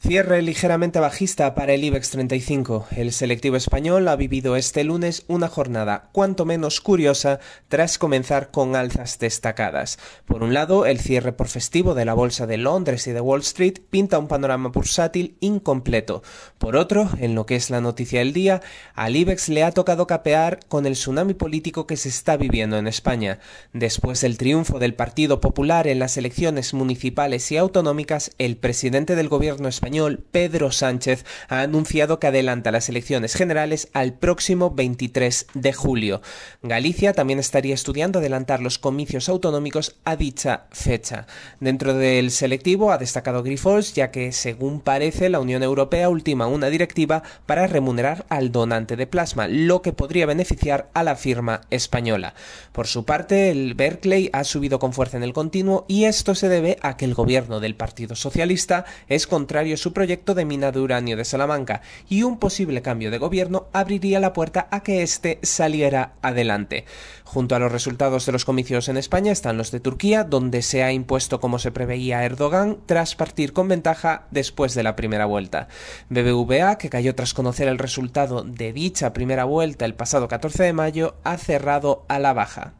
Cierre ligeramente bajista para el IBEX 35. El selectivo español ha vivido este lunes una jornada cuanto menos curiosa tras comenzar con alzas destacadas. Por un lado, el cierre por festivo de la Bolsa de Londres y de Wall Street pinta un panorama bursátil incompleto. Por otro, en lo que es la noticia del día, al IBEX le ha tocado capear con el tsunami político que se está viviendo en España. Después del triunfo del Partido Popular en las elecciones municipales y autonómicas, el presidente del gobierno español Pedro Sánchez ha anunciado que adelanta las elecciones generales al próximo 23 de julio. Galicia también estaría estudiando adelantar los comicios autonómicos a dicha fecha. Dentro del selectivo ha destacado Grifols, ya que según parece la Unión Europea ultima una directiva para remunerar al donante de plasma, lo que podría beneficiar a la firma española. Por su parte, el Berkeley ha subido con fuerza en el continuo y esto se debe a que el gobierno del Partido Socialista es contrario su proyecto de mina de uranio de Salamanca y un posible cambio de gobierno abriría la puerta a que éste saliera adelante. Junto a los resultados de los comicios en España están los de Turquía, donde se ha impuesto como se preveía Erdogan tras partir con ventaja después de la primera vuelta. BBVA, que cayó tras conocer el resultado de dicha primera vuelta el pasado 14 de mayo, ha cerrado a la baja.